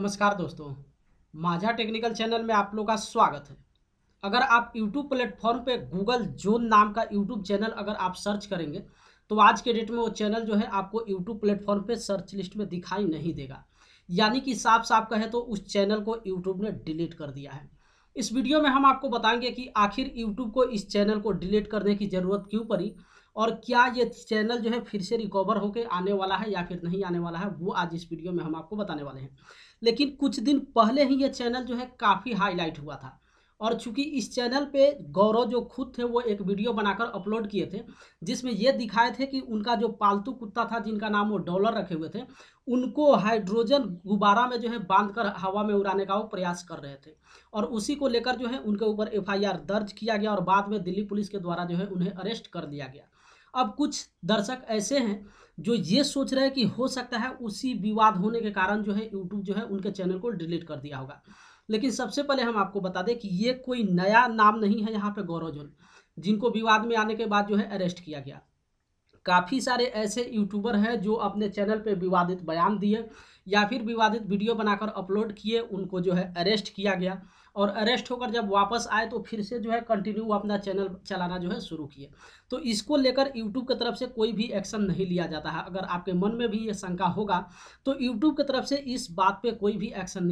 नमस्कार दोस्तों माझा टेक्निकल चैनल में आप लोग का स्वागत है अगर आप यूट्यूब प्लेटफॉर्म पे गूगल जोन नाम का यूट्यूब चैनल अगर आप सर्च करेंगे तो आज के डेट में वो चैनल जो है आपको यूट्यूब प्लेटफॉर्म पे सर्च लिस्ट में दिखाई नहीं देगा यानी कि साफ साफ कहे तो उस चैनल को यूट्यूब ने डिलीट कर दिया है इस वीडियो में हम आपको बताएंगे कि आखिर यूट्यूब को इस चैनल को डिलीट करने की ज़रूरत क्यों पड़ी और क्या ये चैनल जो है फिर से रिकवर होकर आने वाला है या फिर नहीं आने वाला है वो आज इस वीडियो में हम आपको बताने वाले हैं लेकिन कुछ दिन पहले ही ये चैनल जो है काफ़ी हाईलाइट हुआ था और चूंकि इस चैनल पे गौरव जो खुद थे वो एक वीडियो बनाकर अपलोड किए थे जिसमें ये दिखाए थे कि उनका जो पालतू कुत्ता था जिनका नाम वो डॉलर रखे हुए थे उनको हाइड्रोजन गुब्बारा में जो है बांधकर हवा में उड़ाने का वो प्रयास कर रहे थे और उसी को लेकर जो है उनके ऊपर एफआईआर दर्ज किया गया और बाद में दिल्ली पुलिस के द्वारा जो है उन्हें अरेस्ट कर दिया गया अब कुछ दर्शक ऐसे हैं जो ये सोच रहे हैं कि हो सकता है उसी विवाद होने के कारण जो है यूट्यूब जो है उनके चैनल को डिलीट कर दिया होगा लेकिन सबसे पहले हम आपको बता दें कि ये कोई नया नाम नहीं है यहाँ पे गौरव जोन जिनको विवाद में आने के बाद जो है अरेस्ट किया गया काफ़ी सारे ऐसे यूट्यूबर हैं जो अपने चैनल पर विवादित बयान दिए या फिर विवादित वीडियो बनाकर अपलोड किए उनको जो है अरेस्ट किया गया और अरेस्ट होकर जब वापस आए तो फिर से जो है कंटिन्यू अपना चैनल चलाना जो है शुरू किए तो इसको लेकर यूट्यूब की तरफ से कोई भी एक्शन नहीं लिया जाता है अगर आपके मन में भी ये शंका होगा तो यूट्यूब की तरफ से इस बात पे कोई भी एक्शन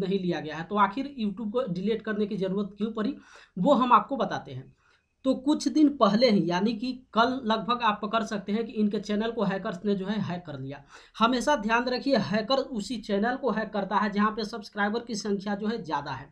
नहीं लिया गया है तो आखिर यूट्यूब को डिलीट करने की ज़रूरत क्यों पड़ी वो हम आपको बताते हैं तो कुछ दिन पहले ही यानी कि कल लगभग आप पकड़ सकते हैं कि इनके चैनल को हैकर्स ने जो है हैक कर लिया हमेशा ध्यान रखिए हैकर उसी चैनल को हैक करता है जहाँ पे सब्सक्राइबर की संख्या जो है ज़्यादा है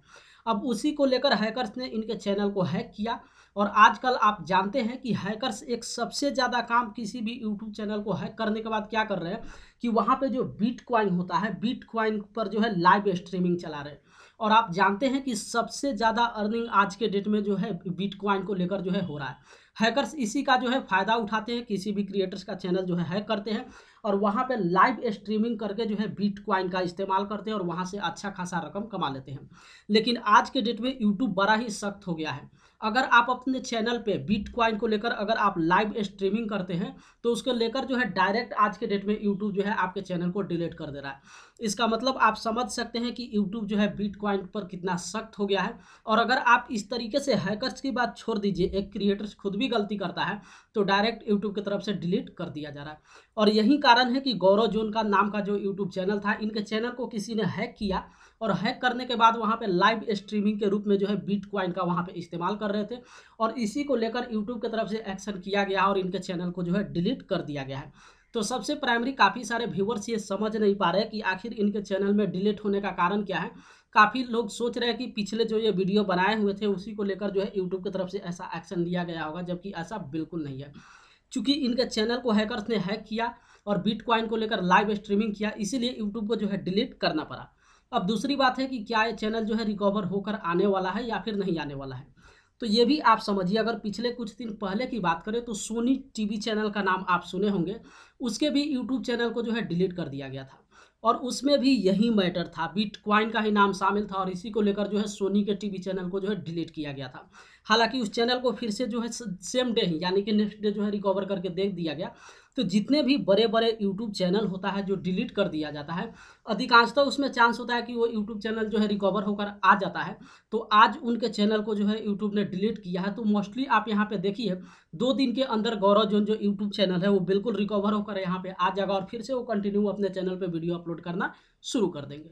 अब उसी को लेकर हैकर्स ने इनके चैनल को हैक किया और आजकल आप जानते हैं कि हैकर्स एक सबसे ज़्यादा काम किसी भी यूट्यूब चैनल को हैक करने के बाद क्या कर रहे हैं कि वहाँ पर जो बीट क्वाइन होता है बीट क्वाइन पर जो है लाइव स्ट्रीमिंग चला रहे हैं और आप जानते हैं कि सबसे ज़्यादा अर्निंग आज के डेट में जो है बिटकॉइन को लेकर जो है हो रहा है हैकर्स इसी का जो है फ़ायदा उठाते हैं किसी भी क्रिएटर्स का चैनल जो है हैक करते हैं और वहाँ पे लाइव स्ट्रीमिंग करके जो है बिटकॉइन का इस्तेमाल करते हैं और वहाँ से अच्छा खासा रकम कमा लेते हैं लेकिन आज के डेट में यूट्यूब बड़ा ही सख्त हो गया है अगर आप अपने चैनल पे बिटकॉइन को लेकर अगर आप लाइव स्ट्रीमिंग करते हैं तो उसके लेकर जो है डायरेक्ट आज के डेट में यूट्यूब जो है आपके चैनल को डिलीट कर दे रहा है इसका मतलब आप समझ सकते हैं कि यूट्यूब जो है बिटकॉइन पर कितना सख्त हो गया है और अगर आप इस तरीके से हैकर्स की बात छोड़ दीजिए एक क्रिएटर्स खुद भी भी गलती करता है तो डायरेक्ट यूट्यूब की तरफ से डिलीट कर दिया जा रहा है और यही कारण है कि गौरव जोन का नाम का जो यूट्यूब चैनल था इनके चैनल को किसी ने हैक किया और हैक करने के बाद वहाँ पे लाइव स्ट्रीमिंग के रूप में जो है बिटकॉइन का वहाँ पे इस्तेमाल कर रहे थे और इसी को लेकर यूट्यूब की तरफ से एक्शन किया गया और इनके चैनल को जो है डिलीट कर दिया गया है तो सबसे प्राइमरी काफ़ी सारे व्यूवर्स ये समझ नहीं पा रहे कि आखिर इनके चैनल में डिलीट होने का कारण क्या है काफ़ी लोग सोच रहे हैं कि पिछले जो ये वीडियो बनाए हुए थे उसी को लेकर जो है यूट्यूब की तरफ से ऐसा एक्शन लिया गया होगा जबकि ऐसा बिल्कुल नहीं है चूँकि इनके चैनल को हैकर्स ने हैक किया और बिटकॉइन को लेकर लाइव स्ट्रीमिंग किया इसीलिए यूट्यूब को जो है डिलीट करना पड़ा अब दूसरी बात है कि क्या ये चैनल जो है रिकवर होकर आने वाला है या फिर नहीं आने वाला है तो ये भी आप समझिए अगर पिछले कुछ दिन पहले की बात करें तो सोनी टीवी चैनल का नाम आप सुने होंगे उसके भी यूट्यूब चैनल को जो है डिलीट कर दिया गया था और उसमें भी यही मैटर था बिटकॉइन का ही नाम शामिल था और इसी को लेकर जो है सोनी के टीवी चैनल को जो है डिलीट किया गया था हालांकि उस चैनल को फिर से जो है सेम डे ही यानी कि नेक्स्ट डे जो है रिकवर करके देख दिया गया तो जितने भी बड़े बड़े यूट्यूब चैनल होता है जो डिलीट कर दिया जाता है अधिकांशतः उसमें चांस होता है कि वो यूट्यूब चैनल जो है रिकवर होकर आ जाता है तो आज उनके चैनल को जो है यूट्यूब ने डिलीट किया है तो मोस्टली आप यहाँ पे देखिए दो दिन के अंदर गौरव जो जो यूट्यूब चैनल है वो बिल्कुल रिकवर होकर यहाँ पर आ जाएगा और फिर से वो कंटिन्यू अपने चैनल पर वीडियो अपलोड करना शुरू कर देंगे